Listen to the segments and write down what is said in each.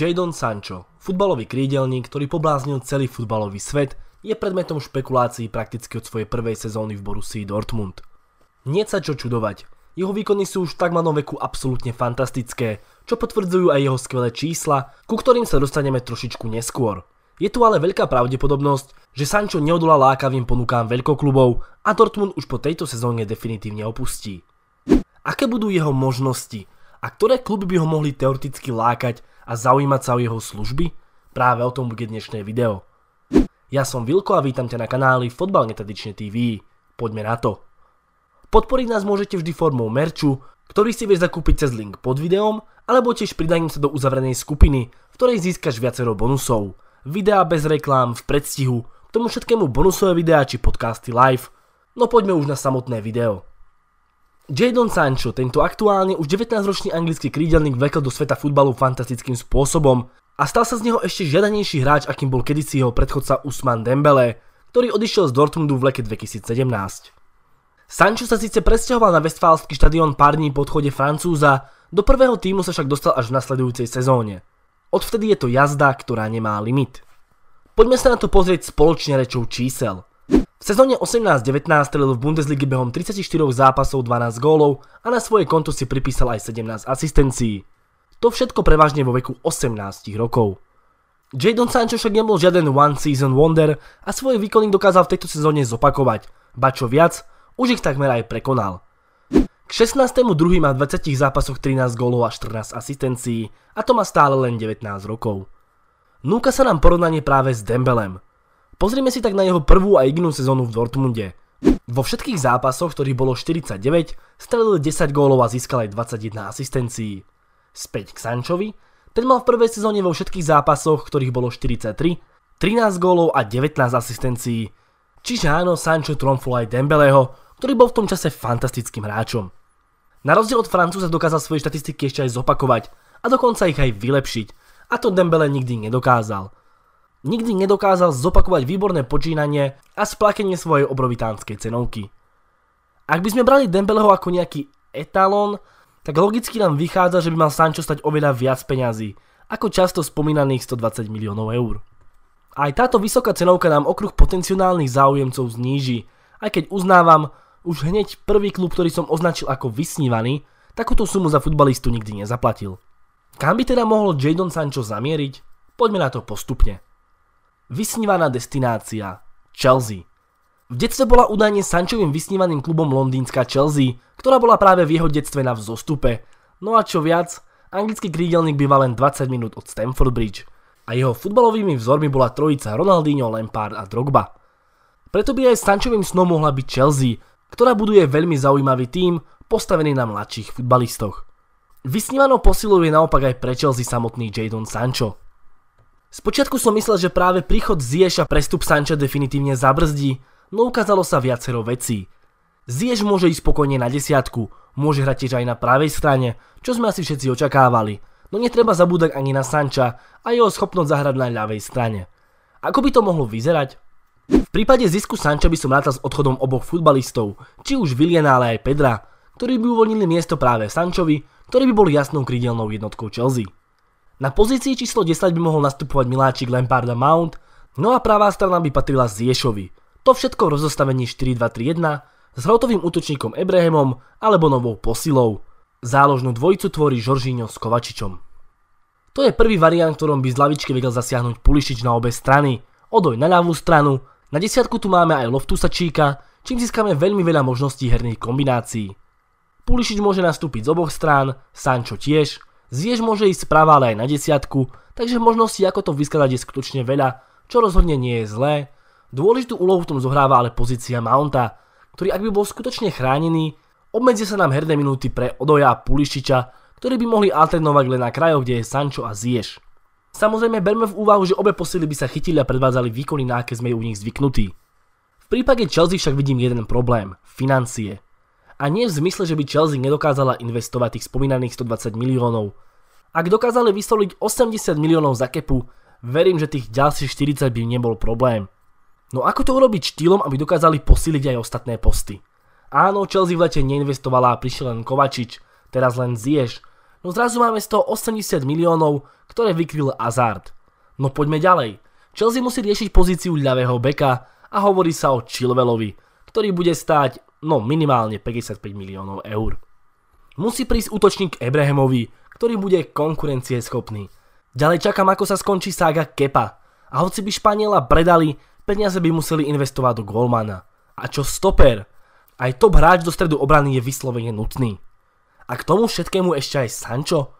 Jadon Sancho, futbalový krídelník, ktorý pobláznil celý futbalový svet, je predmetom špekulácií prakticky od svojej prvej sezóny v Borussii Dortmund. Nie sa čo čudovať, jeho výkony sú už v takmanom veku absolútne fantastické, čo potvrdzujú aj jeho skvelé čísla, ku ktorým sa dostaneme trošičku neskôr. Je tu ale veľká pravdepodobnosť, že Sancho neodolá lákavým ponukám veľkoklubov a Dortmund už po tejto sezóne definitívne opustí. Aké budú jeho možnosti a ktoré kluby by ho mohli teoreticky lákať a zaujímať sa o jeho služby? Práve o tom bude dnešné video. Ja som Vilko a vítam ťa na kanáli Fotbal netradične TV. Poďme na to. Podporiť nás môžete vždy formou merču, ktorý si vieš zakúpiť cez link pod videom, alebo tiež pridaním sa do uzavrenej skupiny, v ktorej získaš viacero bonusov. Videá bez reklám v predstihu, k tomu všetkému bonusové videá či podcasty live. No poďme už na samotné video. Jadon Sancho, tento aktuálne už 19-ročný anglický krídelník vlekol do sveta futbalu fantastickým spôsobom a stal sa z neho ešte žiadanejší hráč, akým bol kedysi jeho predchodca Usman Dembele, ktorý odišiel z Dortmundu v leke 2017. Sancho sa síce presťahoval na Westfálsky štadión pár dní po odchode Francúza, do prvého týmu sa však dostal až v nasledujúcej sezóne. Odvtedy je to jazda, ktorá nemá limit. Poďme sa na to pozrieť spoločne rečou čísel. V sezóne 18-19 strelil v Bundeslige behom 34 zápasov 12 gólov a na svoje konto si pripísal aj 17 asistencií. To všetko prevažne vo veku 18 rokov. Jadon Sancho však nebol žiaden one season wonder a svoje výkony dokázal v tejto sezóne zopakovať, ba čo viac, už ich takmer aj prekonal. K 16. druhý má v 20 zápasoch 13 gólov a 14 asistencií a to má stále len 19 rokov. Núka sa nám porovnanie práve s Dembelem – Pozrime si tak na jeho prvú a jedinú sezónu v Dortmunde. Vo všetkých zápasoch, ktorých bolo 49, strelil 10 gólov a získal aj 21 asistencií. Späť k Sančovi, ten mal v prvej sezóne vo všetkých zápasoch, ktorých bolo 43, 13 gólov a 19 asistencií. Čiže áno, Sancho tromfol aj Dembeleho, ktorý bol v tom čase fantastickým hráčom. Na rozdiel od Francúza dokázal svoje štatistiky ešte aj zopakovať a dokonca ich aj vylepšiť. A to Dembele nikdy nedokázal nikdy nedokázal zopakovať výborné počínanie a splakenie svojej obrovitánskej cenovky. Ak by sme brali Dembeleho ako nejaký etalon, tak logicky nám vychádza, že by mal Sancho stať oveľa viac peňazí, ako často spomínaných 120 miliónov eur. Aj táto vysoká cenovka nám okruh potenciálnych záujemcov zníži, aj keď uznávam, už hneď prvý klub, ktorý som označil ako vysnívaný, takúto sumu za futbalistu nikdy nezaplatil. Kam by teda mohol Jadon Sancho zamieriť? Poďme na to postupne. Vysnívaná destinácia Chelsea. V detstve bola údajne Sančovým vysnívaným klubom londýnska Chelsea, ktorá bola práve v jeho detstve na vzostupe. No a čo viac, anglický krídelník býva len 20 minút od Stamford Bridge a jeho futbalovými vzormi bola trojica Ronaldinho, Lampard a Drogba. Preto by aj Sančovým snom mohla byť Chelsea, ktorá buduje veľmi zaujímavý tím, postavený na mladších futbalistoch. Vysnívanou posilou je naopak aj pre Chelsea samotný Jadon Sancho, Spočiatku som myslel, že práve príchod Zieša prestup Sanča definitívne zabrzdí, no ukázalo sa viacero vecí. Zieš môže ísť spokojne na desiatku, môže hrať tiež aj na pravej strane, čo sme asi všetci očakávali, no netreba zabúdať ani na Sanča a jeho schopnosť zahrať na ľavej strane. Ako by to mohlo vyzerať? V prípade zisku Sanča by som rátal s odchodom oboch futbalistov, či už Viliana, ale aj Pedra, ktorí by uvoľnili miesto práve Sančovi, ktorý by bol jasnou krydelnou jednotkou Chelsea. Na pozícii číslo 10 by mohol nastupovať miláčik Lamparda Mount, no a pravá strana by patrila Ziešovi. To všetko v rozostavení 4-2-3-1 s hrotovým útočníkom Ebrehemom alebo novou posilou. Záložnú dvojicu tvorí Žoržíňo s Kovačičom. To je prvý variant, ktorom by z lavičky vedel zasiahnuť Pulišič na obe strany. Odoj na ľavú stranu, na desiatku tu máme aj Loftusa Číka, čím získame veľmi veľa možností herných kombinácií. Pulišič môže nastúpiť z oboch strán, Sancho tiež, Zjež môže ísť správa ale aj na desiatku, takže možností ako to vyskladať je skutočne veľa, čo rozhodne nie je zlé. Dôležitú úlohu v tom zohráva ale pozícia Mounta, ktorý ak by bol skutočne chránený, obmedzie sa nám herné minúty pre Odoja a Pulišiča, ktorí by mohli alternovať len na krajoch, kde je Sancho a Ziež. Samozrejme berme v úvahu, že obe posily by sa chytili a predvádzali výkony, na aké sme u nich zvyknutí. V prípade Chelsea však vidím jeden problém – financie. A nie v zmysle, že by Chelsea nedokázala investovať tých spomínaných 120 miliónov. Ak dokázali vysoliť 80 miliónov za kepu, verím, že tých ďalších 40 by nebol problém. No ako to urobiť štýlom, aby dokázali posíliť aj ostatné posty? Áno, Chelsea v lete neinvestovala a prišiel len Kovačič, teraz len Zieš. No zrazu máme 180 miliónov, ktoré vykryl Hazard. No poďme ďalej. Chelsea musí riešiť pozíciu ľavého beka a hovorí sa o Chilvelovi, ktorý bude stáť no minimálne 55 miliónov eur. Musí prísť útočník Abrahamovi, ktorý bude konkurencieschopný. Ďalej čakám, ako sa skončí sága Kepa. A hoci by Španiela predali, peniaze by museli investovať do Golmana. A čo stoper? Aj top hráč do stredu obrany je vyslovene nutný. A k tomu všetkému ešte aj Sancho.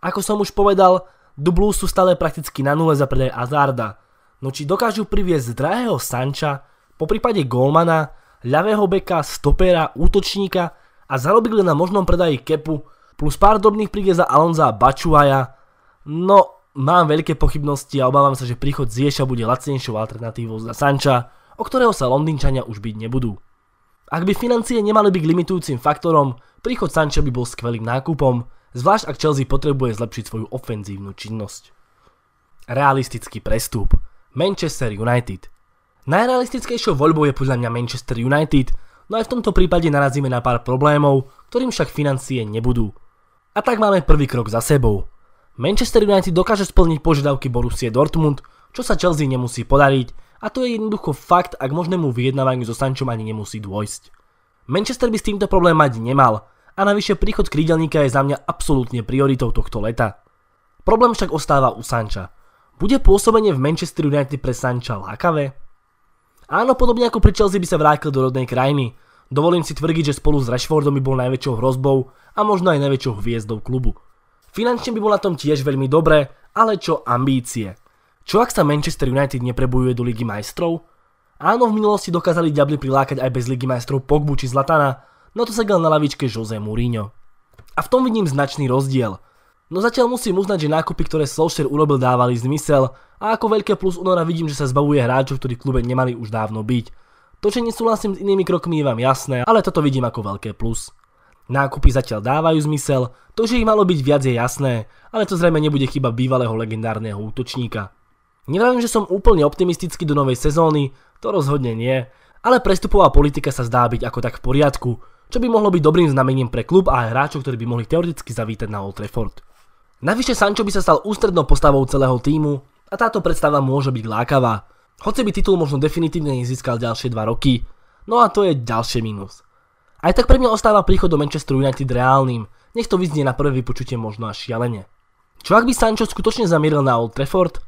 Ako som už povedal, Dublú Blues sú stále prakticky na nule za predaj Azarda. No či dokážu priviesť drahého Sancha, po prípade Golmana ľavého beka, stopera, útočníka a zarobili na možnom predaji kepu plus pár drobných príde za Alonza a Bačuaja. No, mám veľké pochybnosti a obávam sa, že príchod Zieša bude lacnejšou alternatívou za Sanča, o ktorého sa Londýnčania už byť nebudú. Ak by financie nemali byť limitujúcim faktorom, príchod Sanča by bol skvelým nákupom, zvlášť ak Chelsea potrebuje zlepšiť svoju ofenzívnu činnosť. Realistický prestup Manchester United Najrealistickejšou voľbou je podľa mňa Manchester United, no aj v tomto prípade narazíme na pár problémov, ktorým však financie nebudú. A tak máme prvý krok za sebou. Manchester United dokáže splniť požiadavky Borussia Dortmund, čo sa Chelsea nemusí podariť a to je jednoducho fakt, ak možnému vyjednávaniu so Sančom ani nemusí dôjsť. Manchester by s týmto problém mať nemal a navyše príchod krídelníka je za mňa absolútne prioritou tohto leta. Problém však ostáva u Sanča. Bude pôsobenie v Manchester United pre Sanča lákavé? Áno, podobne ako pri Chelsea by sa vrátil do rodnej krajiny. Dovolím si tvrdiť, že spolu s Rashfordom by bol najväčšou hrozbou a možno aj najväčšou hviezdou klubu. Finančne by bol na tom tiež veľmi dobré, ale čo ambície. Čo ak sa Manchester United neprebojuje do Ligy majstrov? Áno, v minulosti dokázali ďabli prilákať aj bez Ligy majstrov Pogbu či Zlatana, no to sa gal na lavičke Jose Mourinho. A v tom vidím značný rozdiel – No zatiaľ musím uznať, že nákupy, ktoré Solskjaer urobil, dávali zmysel a ako veľké plus Unora vidím, že sa zbavuje hráčov, ktorí v klube nemali už dávno byť. To, že nesúhlasím s inými krokmi je vám jasné, ale toto vidím ako veľké plus. Nákupy zatiaľ dávajú zmysel, to, že ich malo byť viac je jasné, ale to zrejme nebude chyba bývalého legendárneho útočníka. Nevravím, že som úplne optimistický do novej sezóny, to rozhodne nie, ale prestupová politika sa zdá byť ako tak v poriadku, čo by mohlo byť dobrým znamením pre klub a aj hráčov, ktorí by mohli teoreticky zavítať na Old Trafford. Navyše Sancho by sa stal ústrednou postavou celého týmu a táto predstava môže byť lákavá. Hoci by titul možno definitívne nezískal ďalšie 2 roky, no a to je ďalšie minus. Aj tak pre mňa ostáva príchod do Manchester United reálnym, nech to vyznie na prvé vypočutie možno až šialene. Čo ak by Sancho skutočne zamieril na Old Trafford?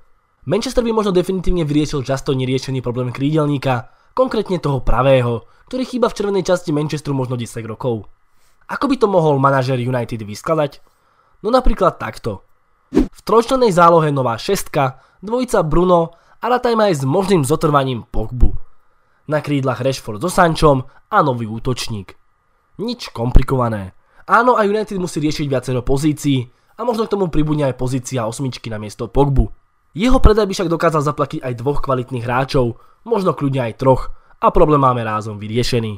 Manchester by možno definitívne vyriešil často neriešený problém krídelníka, konkrétne toho pravého, ktorý chýba v červenej časti Manchesteru možno 10 rokov. Ako by to mohol manažer United vyskladať? No napríklad takto. V trojčlenej zálohe nová šestka, dvojica Bruno a ratajme aj s možným zotrvaním Pogbu. Na krídlach Rashford so Sančom a nový útočník. Nič komplikované. Áno, a United musí riešiť viacero pozícií a možno k tomu pribudne aj pozícia osmičky na miesto Pogbu. Jeho predaj by však dokázal zaplatiť aj dvoch kvalitných hráčov, možno kľudne aj troch a problém máme rázom vyriešený.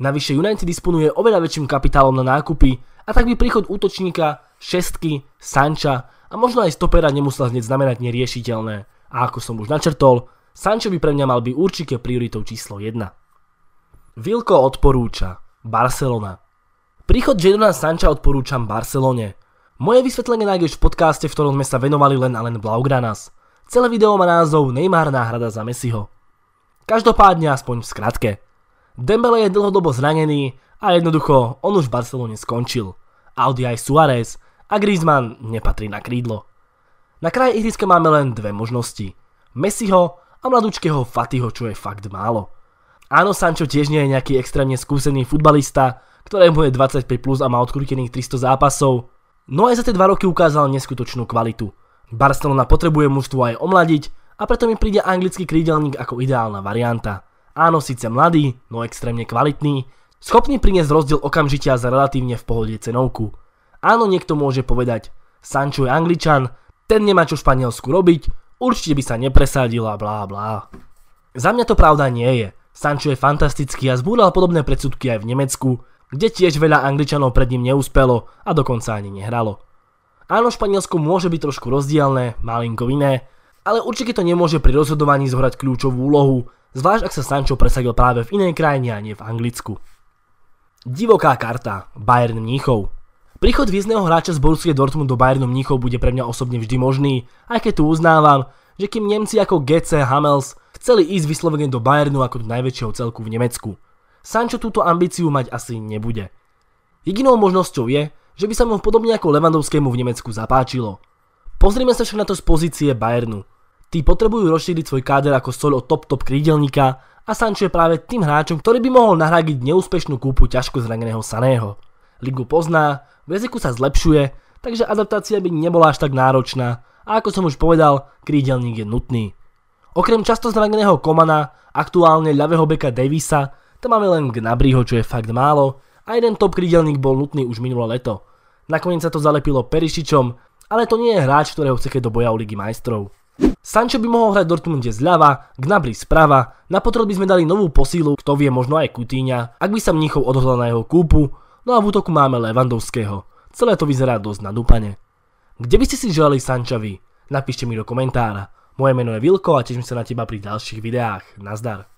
Navyše United disponuje oveľa väčším kapitálom na nákupy a tak by príchod útočníka šestky, Sanča a možno aj stopera nemusela hneď znamenať neriešiteľné. A ako som už načrtol, Sancho by pre mňa mal byť určite prioritou číslo 1. Vilko odporúča Barcelona. Príchod Jadona Sanča odporúčam Barcelone. Moje vysvetlenie nájdeš v podcaste, v ktorom sme sa venovali len a len Blaugranas. Celé video má názov Neymar náhrada za Messiho. Každopádne aspoň v skratke. Dembele je dlhodobo zranený a jednoducho on už v Barcelone skončil. Audi aj Suárez a Griezmann nepatrí na krídlo. Na kraji ihriska máme len dve možnosti. Messiho a mladúčkeho Fatiho, čo je fakt málo. Áno, Sancho tiež nie je nejaký extrémne skúsený futbalista, ktorému je 25 plus a má odkrútených 300 zápasov, no aj za tie 2 roky ukázal neskutočnú kvalitu. Barcelona potrebuje mužstvo aj omladiť a preto mi príde anglický krídelník ako ideálna varianta. Áno, síce mladý, no extrémne kvalitný, schopný priniesť rozdiel okamžite a za relatívne v pohode cenovku. Áno, niekto môže povedať, Sancho je angličan, ten nemá čo v Španielsku robiť, určite by sa nepresadil a blá blá. Za mňa to pravda nie je. Sancho je fantastický a zbúral podobné predsudky aj v Nemecku, kde tiež veľa angličanov pred ním neúspelo a dokonca ani nehralo. Áno, Španielsko môže byť trošku rozdielne, malinko iné, ale určite to nemôže pri rozhodovaní zohrať kľúčovú úlohu, zvlášť ak sa Sancho presadil práve v inej krajine a nie v Anglicku. Divoká karta Bayern Mníchov Príchod význeho hráča z Borussia Dortmund do Bayernu Mníchov bude pre mňa osobne vždy možný, aj keď tu uznávam, že kým Nemci ako GC Hamels chceli ísť vyslovene do Bayernu ako do najväčšieho celku v Nemecku. Sancho túto ambíciu mať asi nebude. Jedinou možnosťou je, že by sa mu podobne ako Levandovskému v Nemecku zapáčilo. Pozrime sa však na to z pozície Bayernu. Tí potrebujú rozšíriť svoj káder ako soľ o top-top krídelníka a Sancho je práve tým hráčom, ktorý by mohol nahradiť neúspešnú kúpu ťažko zraneného Saného ligu pozná, v jazyku sa zlepšuje, takže adaptácia by nebola až tak náročná a ako som už povedal, krídelník je nutný. Okrem často zraneného Komana, aktuálne ľavého beka Davisa, tam máme len Gnabriho, čo je fakt málo, a jeden top krídelník bol nutný už minulé leto. Nakoniec sa to zalepilo Perišičom, ale to nie je hráč, ktorého chce keď do boja o Ligy majstrov. Sancho by mohol hrať Dortmunde zľava, Gnabry zprava, na potrod by sme dali novú posílu, kto vie možno aj Kutíňa, ak by sa Mníchov odhodlal na jeho kúpu, No a v útoku máme Levandovského. Celé to vyzerá dosť nadúpane. Kde by ste si želali Sanča Napíšte mi do komentára. Moje meno je Vilko a teším sa na teba pri ďalších videách. Nazdar.